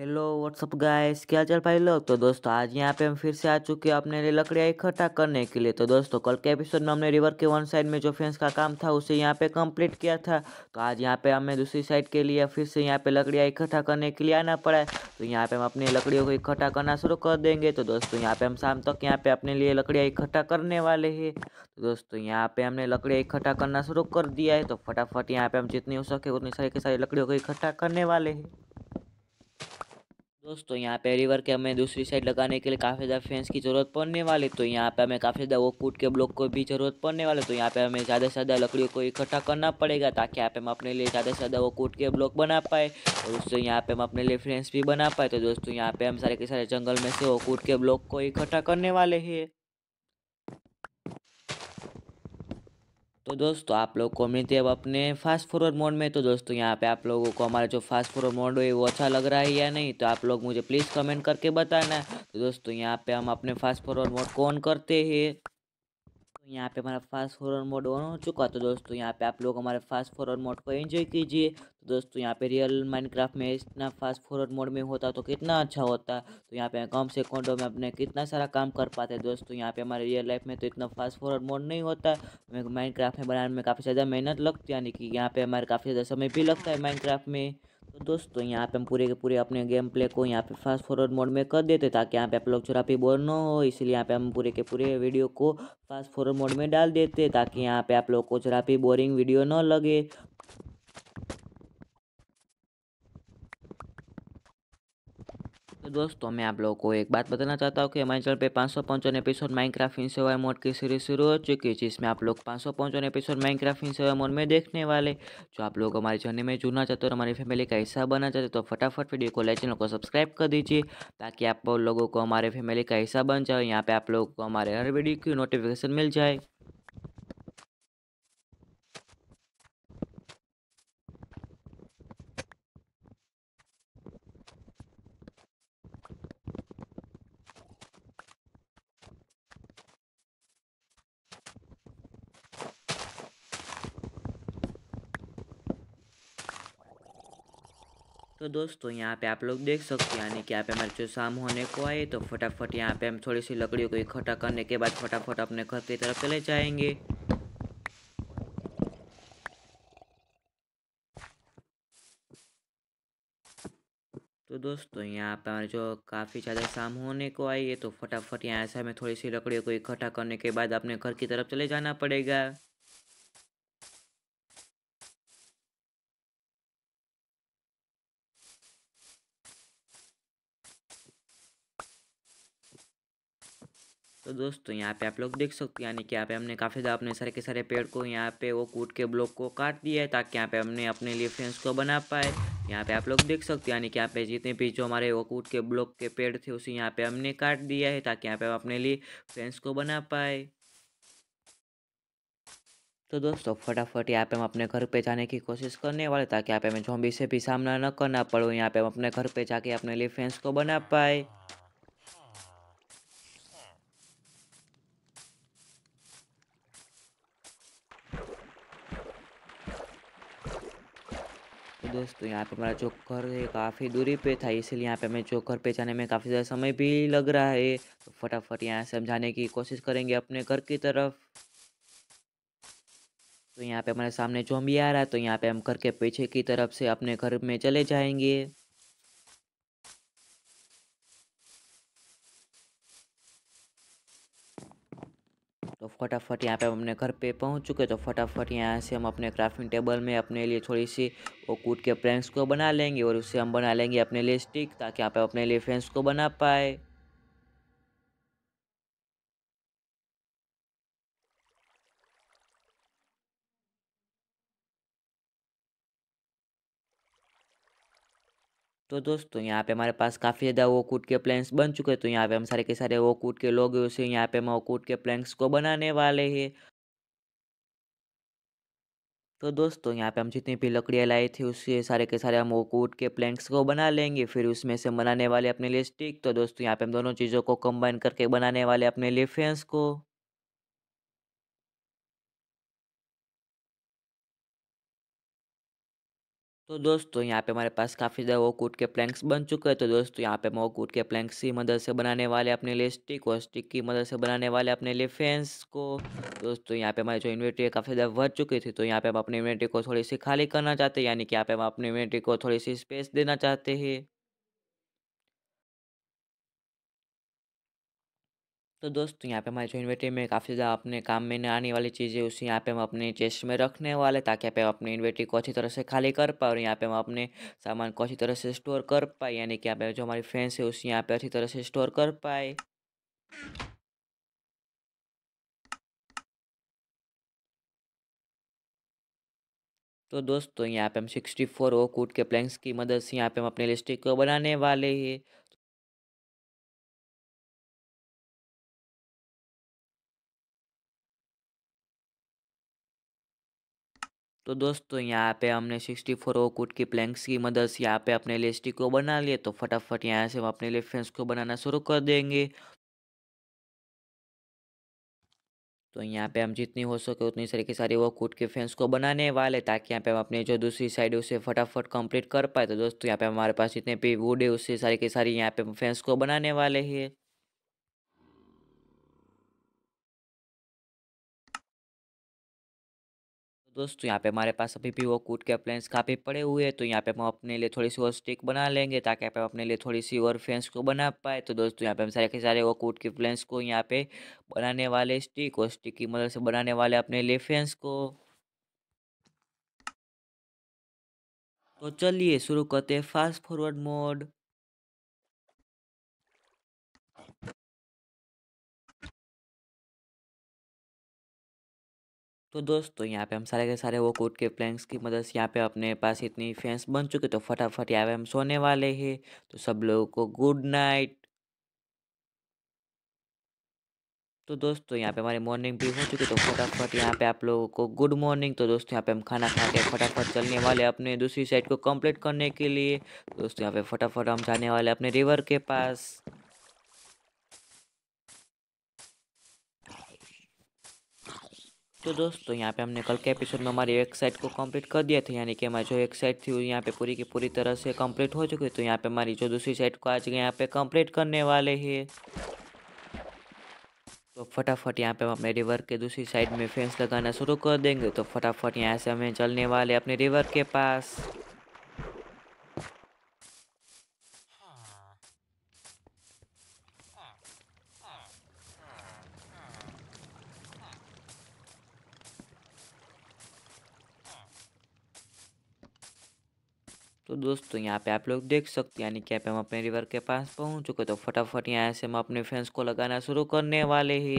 Hello what's up guys क्या चल पाई लोग तो दोस्तों आज यहाँ पे हम फिर से आ चुके हैं अपने लिए लकड़ियाँ इकट्ठा करने के लिए तो दोस्तों कल के एपिसोड में हमने रिवर के वन साइड में जो फेंस का काम था उसे यहाँ पे कंप्लीट किया था तो आज यहाँ पे हमें दूसरी साइड के लिए फिर से यहाँ पे लकड़ियाँ इकट्ठा करने के लिए आना पड़ा है तो यहाँ पे हम अपनी लकड़ियों को इकट्ठा करना शुरू कर देंगे तो दोस्तों यहाँ पे हम शाम तक यहाँ पे अपने लिए लकड़ियाँ इकट्ठा करने वाले हैं तो दोस्तों यहाँ पे हमने लकड़ियाँ इकट्ठा करना शुरू कर दिया है तो फटाफट यहाँ पे हम जितनी हो सके उतनी सारी की सारी लकड़ियों को इकट्ठा करने वाले हैं दोस्तों यहाँ पे रिवर के हमें दूसरी साइड लगाने के लिए काफ़ी ज़्यादा फेंस की ज़रूरत पड़ने वाली तो यहाँ पे हमें काफ़ी ज़्यादा वो कूट के ब्लॉक को भी ज़रूरत पड़ने वाले तो यहाँ पे हमें ज़्यादा से ज़्यादा लकड़ियों को इकट्ठा करना पड़ेगा ताकि यहाँ पे हम अपने लिए ज़्यादा से ज़्यादा वो कूट के ब्लॉक बना पाए और उससे यहाँ पे हम अपने लिए फ्रेंड्स भी बना पाए तो दोस्तों यहाँ पे हम सारे के सारे जंगल में से वो कूट के ब्लॉक को इकट्ठा करने वाले हैं तो दोस्तों आप लोग को मिलते हैं अब अपने फास्ट फॉरवर्ड मोड में तो दोस्तों यहाँ पे आप लोगों को हमारा जो फास्ट फॉरवर्ड मोड है वो अच्छा लग रहा है या नहीं तो आप लोग मुझे प्लीज़ कमेंट करके बताना तो दोस्तों यहाँ पे हम अपने फास्ट फॉरवर्ड मोड को ऑन करते हैं तो यहाँ पे हमारा फास्ट फॉरवर्ड मोड ऑन हो चुका तो दोस्तों यहाँ पे आप लोग हमारे फास्ट फॉरवर्ड मोड को एंजॉय कीजिए तो दोस्तों यहाँ पे रियल माइनक्राफ्ट में इतना फास्ट फॉरवर्ड मोड में होता तो कितना अच्छा होता तो यहाँ पे कम से कम में अपने कितना सारा काम कर पाते दोस्तों यहाँ पे हमारे रियल लाइफ में तो इतना फास्ट फॉरवर्ड मोड नहीं होता माइंड में बनाने में काफ़ी ज़्यादा मेहनत लगती है यानी कि यहाँ पर हमारे काफ़ी ज़्यादा समय भी लगता है माइंड में तो दोस्तों यहाँ पे हम पूरे के पूरे अपने गेम प्ले को यहाँ पे फास्ट फॉरवर्ड मोड में कर देते ताकि यहाँ पे आप लोग जरा भी बोर ना हो इसलिए यहाँ पे हम पूरे के पूरे वीडियो को फास्ट फॉरवर्ड मोड में डाल देते ताकि यहाँ पे आप लोग को जरा भी बोरिंग वीडियो ना लगे तो दोस्तों मैं आप लोगों को एक बात बताना चाहता हूँ कि हमारे चैनल पे पाँच सौ पंचावन एपिसोड माइनक्राफ्ट इन सेवा मोड की सीरीज शुरू हो चुकी है जिसमें आप लोग पाँच सौ पंचावन एपिसोड माइनक्राफ्ट इन सेवा मोड में देखने वाले जो आप लोग हमारे चैनल में जुड़ना चाहते हो और हमारी फैमिली का हिस्सा बनना चाहते हो तो फटाफट वीडियो को लाइक चैनल को सब्सक्राइब कर दीजिए ताकि आप लोगों को हमारे फैमिली का हिस्सा बन जाए यहाँ पर आप लोगों को हमारे हर वीडियो की नोटिफिकेशन मिल जाए तो दोस्तों यहाँ पे आप लोग देख सकते हैं यानी कि यहाँ पे हमारे जो शाम होने को आए तो फटाफट यहाँ पे हम थोड़ी सी लकड़ियों को इकट्ठा करने के बाद फटाफट अपने घर की तरफ चले जाएंगे तो दोस्तों यहाँ पे हमारे जो काफ़ी ज़्यादा शाम होने को आई है तो फटाफट यहाँ से हमें थोड़ी सी लकड़ियों को इकट्ठा करने के बाद अपने घर की तरफ चले जाना पड़ेगा तो दोस्तों यहाँ पे आप लोग देख सकते हैं यानी कि यहाँ पे हमने काफ़ी ज़्यादा अपने सारे के सारे पेड़ को यहाँ पे वो कूट के ब्लॉक को काट दिया है ताकि यहाँ पे हमने अपने लिए फेंस को बना पाए यहाँ पे आप लोग देख सकते हैं यानी कि यहाँ पे जितने भी जो हमारे वो कूट के ब्लॉक के पेड़ थे उसे यहाँ पे हमने काट दिया है ताकि यहाँ पे हम अपने लिए फेंस को बना पाए तो दोस्तों फटाफट यहाँ पे हम अपने घर पे जाने की कोशिश करने वाले ताकि यहाँ पे हमें झोंबी से भी सामना न करना पड़ो यहाँ पे हम अपने घर पे जाके अपने लिए फेंस को बना पाए दोस्तों तो यहाँ पे हमारा चोकर काफ़ी दूरी पे था इसलिए यहाँ पे हमें चोकर पे जाने में काफ़ी ज़्यादा समय भी लग रहा है तो फटाफट यहाँ से हम जाने की कोशिश करेंगे अपने घर की तरफ तो यहाँ पे हमारे सामने जो भी आ रहा है तो यहाँ पे हम घर के पीछे की तरफ से अपने घर में चले जाएंगे तो फटाफट यहाँ पे हम अपने घर पे पहुँच चुके तो फटाफट यहाँ से हम अपने क्राफ्टिंग टेबल में अपने लिए थोड़ी सी वो कूट के फ्रेंड्स को बना लेंगे और उससे हम बना लेंगे अपने लिए स्टिक ताकि यहाँ पे अपने लिए फ्रेंड्स को बना पाए तो दोस्तों यहाँ पे हमारे पास काफ़ी ज़्यादा कूट के प्लैंक्स बन चुके हैं तो यहाँ पे हम सारे के सारे ओकूट के लोग उसे यहाँ पे हम ओकूट के प्लैंक्स को बनाने वाले हैं तो दोस्तों यहाँ पे हम जितनी भी लकड़ियाँ लाए थे उससे सारे के सारे हम ओकूट के प्लैंक्स को बना लेंगे फिर उसमें से बनाने वाले अपने लिए स्टिक तो दोस्तों यहाँ पे हम दोनों चीज़ों को कंबाइन करके बनाने वाले अपने लिए फेंस को तो दोस्तों यहाँ पे हमारे पास काफ़ी ज़्यादा वो कूट के प्लैंक्स बन चुके हैं तो दोस्तों यहाँ पे हम वो कूट के प्लैंक्स की मदद से बनाने वाले अपने लिए स्टिक और स्टिक की मदद से बनाने वाले अपने लिए फेंस को दोस्तों यहाँ पे हमारी जो इन्वेंट्री है काफ़ी ज़्यादा भर चुकी थी तो यहाँ पे हम अपनी इन्वेंट्री को थोड़ी सी खाली करना चाहते हैं यानी कि यहाँ पे हम अपनी इन्वेंट्री को थोड़ी सी स्पेस देना चाहते हैं तो दोस्तों तो यहाँ पे हमारे जो इन्वेंटरी में काफ़ी ज़्यादा अपने काम में आने वाली चीज़ें उसे यहाँ पे हम अपने चेस्ट में रखने वाले ताकि यहाँ आप अपने इन्वेंटरी को अच्छी तरह से खाली कर पाए और यहाँ पे हम अपने सामान को अच्छी तरह से स्टोर कर पाए यानी कि यहाँ पे जो हमारी फ्रेंड्स है उसे यहाँ पे अच्छी तरह से स्टोर कर पाए तो दोस्तों तो यहाँ पे हम सिक्सटी फोर ओ कूट के प्लैंक्स की मदद से यहाँ पे हम अपने लिस्टिक को बनाने वाले हैं तो दोस्तों यहाँ पे हमने 64 फोर ओकुट की प्लैंक्स की मदद से यहाँ पे अपने लिए स्टिक को बना लिए तो फटाफट यहाँ से हम अपने लिए फेंस को बनाना शुरू कर देंगे तो यहाँ पे हम जितनी हो सके उतनी सारी की सारी वो कूट के फेंस को बनाने वाले ताकि यहाँ पे हम अपने जो दूसरी साइड उसे फटाफट कंप्लीट कर पाए तो दोस्तों यहाँ पे हमारे पास जितने भी वुड है उससे सारी की सारी यहाँ पे फेंस को बनाने वाले हैं दोस्तों तो यहाँ पे हमारे पास अभी भी वो कूट के प्लेन्स काफ़ी पड़े हुए हैं तो यहाँ पे हम अपने लिए थोड़ी सी और स्टिक बना लेंगे ताकि आप अपने लिए थोड़ी सी और फेंस को बना पाए तो दोस्तों तो यहाँ पे हम सारे के सारे वो कूट के प्लेन्स को यहाँ पे बनाने वाले स्टिक और स्टिक की मदद से बनाने वाले अपने लिए फेंस को तो चलिए शुरू करते हैं फास्ट फॉरवर्ड मोड तो दोस्तों तो यहाँ पे हम सारे के सारे वो कोट के प्लैंक्स की मदद से यहाँ पे अपने पास इतनी फैंस बन चुके तो फटाफट यहाँ पे हम सोने वाले हैं तो सब लोगों को गुड नाइट तो दोस्तों तो यहाँ पे हमारी मॉर्निंग भी हो चुकी तो फटाफट यहाँ पे आप लोगों को गुड मॉर्निंग तो दोस्तों यहाँ पे हम खाना खा के फटाफट चलने वाले अपने दूसरी साइड को कंप्लीट करने के लिए दोस्तों यहाँ पे फटाफट हम जाने वाले अपने रिवर के पास तो दोस्तों यहाँ पे हमने कल के एपिसोड में हमारी एक साइड को कंप्लीट कर दिया था यानी कि हमारी जो एक साइड थी वो यहाँ पे पूरी की पूरी तरह से कंप्लीट हो चुकी है तो यहाँ पे हमारी जो दूसरी साइड को आज यहाँ पे कंप्लीट करने वाले हैं तो फटाफट यहाँ पे हम अपने रिवर के दूसरी साइड में फेंस लगाना शुरू कर देंगे तो फटाफट यहाँ से हमें चलने वाले अपने रिवर के पास तो दोस्तों यहाँ पे आप लोग देख सकते हैं यानी कि पे हम अपने रिवर के पास पहुँच चुके तो फटाफट यहाँ से हम अपने फैंस को लगाना शुरू करने वाले ही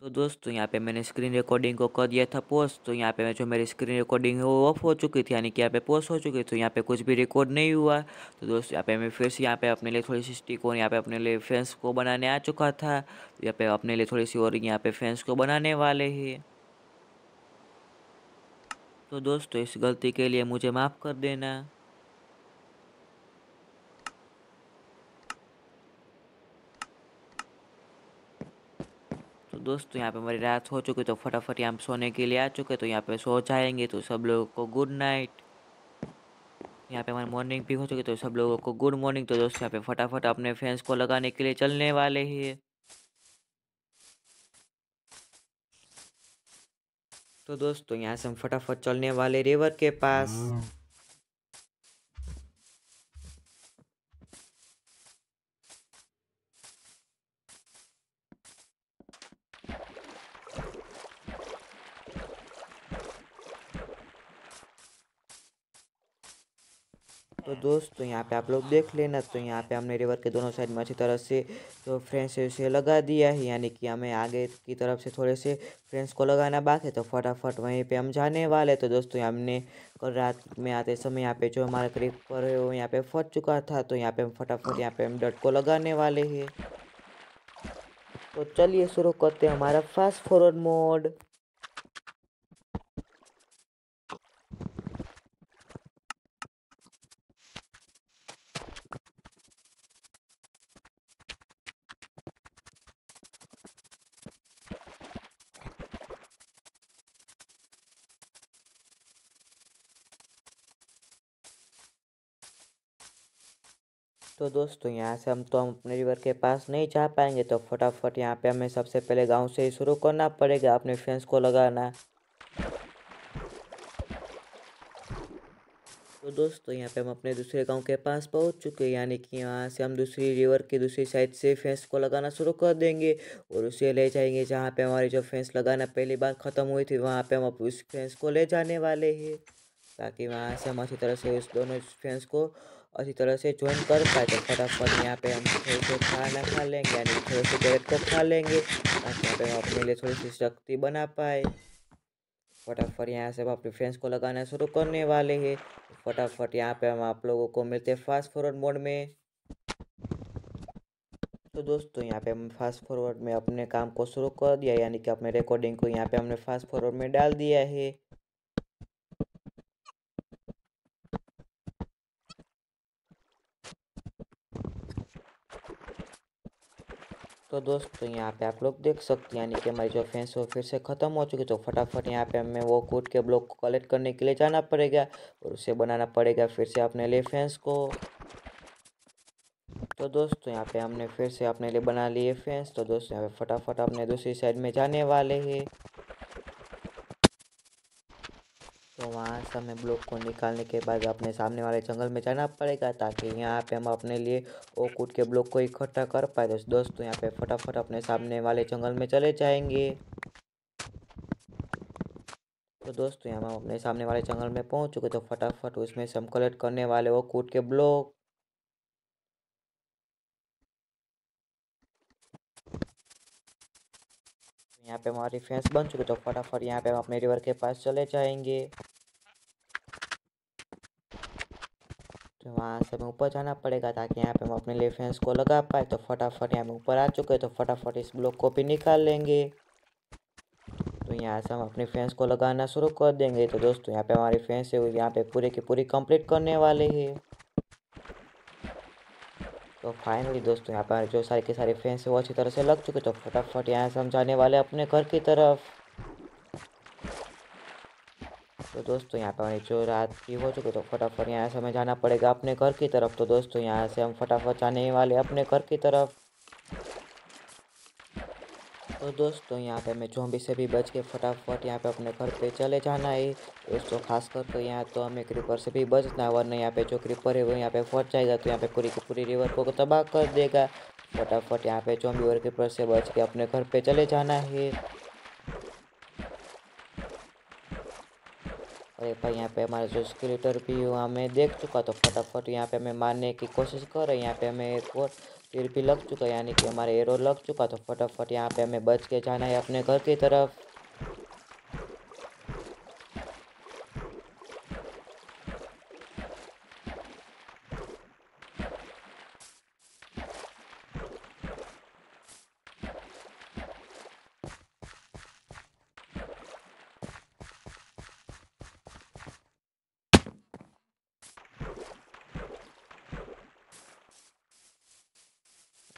तो दोस्तों यहाँ पे मैंने स्क्रीन रिकॉर्डिंग को कर दिया था पोस्ट तो यहाँ पे मैं जो मेरी स्क्रीन रिकॉर्डिंग है वो ऑफ हो चुकी थी यानी कि यहाँ पे पोस्ट हो चुकी थी यहाँ पे कुछ भी रिकॉर्ड नहीं हुआ तो दोस्तों यहाँ पे मैं फिर से यहाँ पे अपने लिए थोड़ी सी स्टिक और यहाँ पे अपने लिए फैंस को बनाने आ चुका था यहाँ पे अपने लिए थोड़ी सी और यहाँ पे फैंस को बनाने वाले ही तो दोस्तों इस गलती के लिए मुझे माफ़ कर देना तो दोस्तों यहाँ पे हमारी रात हो चुकी तो फटाफट यहाँ सोने के लिए आ चुके तो यहाँ पे सो जाएंगे तो सब लोगों को गुड नाइट यहाँ पे हमारी मॉर्निंग भी हो चुकी तो सब लोगों को गुड मॉर्निंग तो दोस्तों यहाँ पे फटाफट अपने फ्रेंड्स को लगाने के लिए चलने वाले ही है तो दोस्तों यहाँ से हम फटाफट चलने वाले रिवर के पास हाँ। तो दोस्तों तो यहाँ पे आप लोग देख लेना तो यहाँ पे हमने रिवर के दोनों साइड में अच्छी तरह से तो फ्रेंड्स से उसे लगा दिया है यानी कि हमें आगे की तरफ से थोड़े से फ्रेंड्स को लगाना बाकी है तो फटाफट वहीं पे हम जाने वाले तो दोस्तों हमने कल रात में आते समय यहाँ पे जो हमारा क्रीप पर है वो यहाँ पे फट चुका था तो यहाँ पे हम फटाफट यहाँ पे हम डट को लगाने वाले हैं तो चलिए शुरू करते हैं हमारा फास्ट फॉरवर्ड मोड तो दोस्तों यहाँ से हम तो हम अपने रिवर के पास नहीं जा पाएंगे तो फटाफट यहाँ पे हमें सबसे पहले गांव से ही शुरू करना पड़ेगा अपने फेंस को लगाना तो दोस्तों यहाँ पे हम अपने दूसरे गांव के पास पहुँच चुके हैं यानी कि यहाँ से हम दूसरी रिवर की दूसरी साइड से फेंस को लगाना शुरू कर देंगे और उसे ले जाएंगे जहाँ पे हमारी जो फेंस लगाना पहली बार ख़त्म हुई थी वहाँ पे हम अब उस फेंस को ले जाने वाले हैं ताकि वहाँ से हम अच्छी तरह से उस दोनों फेंस को अच्छी तरह से ज्वाइन कर पाए तो फटाफट यहाँ पे हम थोड़े से खाना खा लेंगे यानी थोड़े से ब्रेड को खा लेंगे ताकि यहाँ पे हम अपने लिए थोड़ी सी शक्ति बना पाए फटाफट यहाँ से हम अपने फ्रेंड्स को लगाना शुरू करने वाले हैं फटाफट यहाँ पे हम आप लोगों को मिलते हैं फास्ट फॉरवर्ड मोड में तो दोस्तों यहाँ पे हम फास्ट फॉरवर्ड में अपने काम को शुरू कर दिया यानी कि अपने रिकॉर्डिंग को यहाँ पे हमने फास्ट फॉरवर्ड में डाल दिया है तो दोस्तों तो यहाँ पे आप लोग देख सकते हैं यानी कि हमारी जो फेंस वो फिर से ख़त्म हो चुकी तो फटाफट यहाँ पे हमें वो कूट के ब्लॉक को कलेक्ट करने के लिए जाना पड़ेगा और उसे बनाना पड़ेगा फिर से अपने लिए फेंस को तो दोस्तों यहाँ पे हमने फिर से अपने लिए बना लिए फेंस तो दोस्तों यहाँ पे फटाफट अपने दूसरी साइड में जाने वाले हैं वहाँ से हमें ब्लॉक को निकालने के बाद अपने सामने वाले जंगल में जाना पड़ेगा ताकि यहाँ पे हम अपने लिए ओकूट के ब्लॉक को इकट्ठा कर पाए तो दोस्तों यहाँ पे फटाफट अपने सामने वाले जंगल में चले जाएंगे तो दोस्तों यहाँ हम अपने सामने वाले जंगल में पहुँच चुके तो फटाफट उसमें से हम कलेक्ट करने वाले ओकूट के ब्लॉक यहाँ पे हमारी फेंस बन चुकी तो फटाफट यहाँ पे हम अपने रिवर के पास चले जाएंगे वहाँ से हमें ऊपर जाना पड़ेगा ताकि यहाँ पे हम अपने लिए फेंस को लगा पाए तो फटाफट यहाँ पे ऊपर आ चुके तो फटाफट इस ब्लॉक को भी निकाल लेंगे तो यहाँ से हम अपने फेंस को लगाना शुरू कर देंगे तो दोस्तों यहाँ पे हमारी फेंस है यहाँ पे पूरे की पूरी कंप्लीट करने वाले है तो फाइनली दोस्तों यहाँ पे जो सारी की सारी फेंस है वो अच्छी तरह से लग चुके तो फटाफट यहाँ से हम जाने वाले अपने घर की तरफ दोस्तों यहाँ पर जो रात की हो चुकी तो फटाफट यहाँ से हमें जाना पड़ेगा अपने घर की तरफ तो दोस्तों यहाँ से हम फटाफट जाने वाले अपने घर की तरफ तो दोस्तों यहाँ पे हमें जोम्बी से भी बच के फटाफट यहाँ पे अपने घर पे चले जाना है दोस्तों खास कर तो यहाँ तो हमें क्रीपर से भी बचना है वरना यहाँ पे जो क्रीपर है वो यहाँ पे फट जाएगा तो यहाँ पे पूरी की पूरी रिवर को तबाह कर देगा फटाफट यहाँ पे जोम्बी और क्रीपर से बच के अपने घर पे चले जाना है और ये भाई यहाँ पे हमारा जो स्केलेटर भी हुआ मैं देख चुका तो फटाफट यहाँ पे हमें मारने की कोशिश कर रहे हैं यहाँ पे हमें एक और फिर भी लग चुका यानी कि हमारे एरो लग चुका तो फटाफट यहाँ पे हमें बच के जाना है अपने घर की तरफ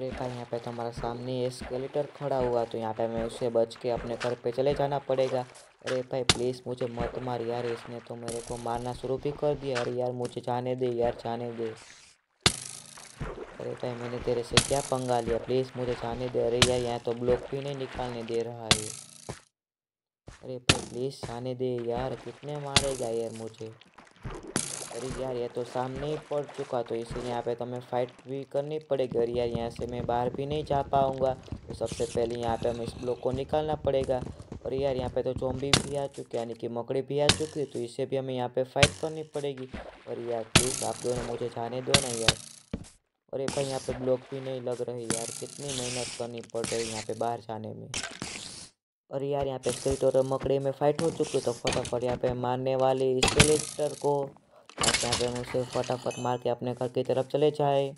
दूसरे का यहाँ पे तो हमारा सामने स्केलेटर खड़ा हुआ तो यहाँ पे हमें उससे बच के अपने घर पे चले जाना पड़ेगा अरे भाई प्लीज़ मुझे मत मार यार इसने तो मेरे को मारना शुरू भी कर दिया अरे यार मुझे जाने दे यार जाने दे अरे भाई मैंने तेरे से क्या पंगा लिया प्लीज़ मुझे जाने दे अरे यार यहाँ तो ब्लॉक भी नहीं निकालने दे रहा है अरे भाई प्लीज़ जाने दे यार कितने मारेगा यार मुझे अरे यार ये तो सामने ही पड़ चुका तो इसलिए यहाँ पे तो हमें फाइट भी करनी पड़ेगी और यार यहाँ से मैं बाहर भी नहीं जा पाऊँगा तो सबसे पहले यहाँ पे हमें इस ब्लॉक को निकालना पड़ेगा और यार यहाँ पे तो चोम्बी भी आ चुके यानी कि मकड़ी भी आ चुकी तो इसे भी हमें यहाँ पे फाइट करनी पड़ेगी और यार प्लीज़ आप दोनों मुझे जाने दो ना यार और भाई यहाँ पे ब्लॉक भी नहीं लग रही यार कितनी मेहनत करनी पड़ रही यहाँ पे बाहर जाने में और यार यहाँ पे स्केलेटर और मकड़ी में फाइट हो चुकी तो फटाफट यहाँ पे मारने वाले स्केलेटर को और यहाँ पे हम उसे फटाफट मार के अपने घर की तरफ चले जाए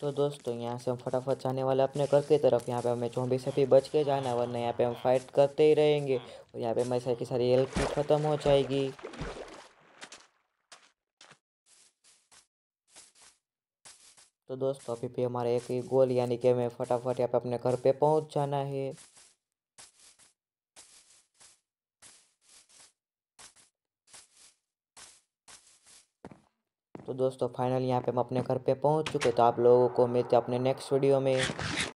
तो दोस्तों यहाँ से हम फटाफट जाने वाले अपने घर की तरफ यहाँ पे हमें चौबीस से भी बच के जाना है वरना यहाँ पे हम फाइट करते ही रहेंगे और यहाँ पे हमारी सारी की सारी हेल्थ भी ख़त्म हो जाएगी तो दोस्तों अभी भी हमारा एक ही गोल यानी कि हमें फटाफट यहाँ पे अपने घर पे पहुँच जाना है तो दोस्तों फाइनल यहाँ पे हम अपने घर पे पहुँच चुके तो आप लोगों को मिलते अपने नेक्स्ट वीडियो में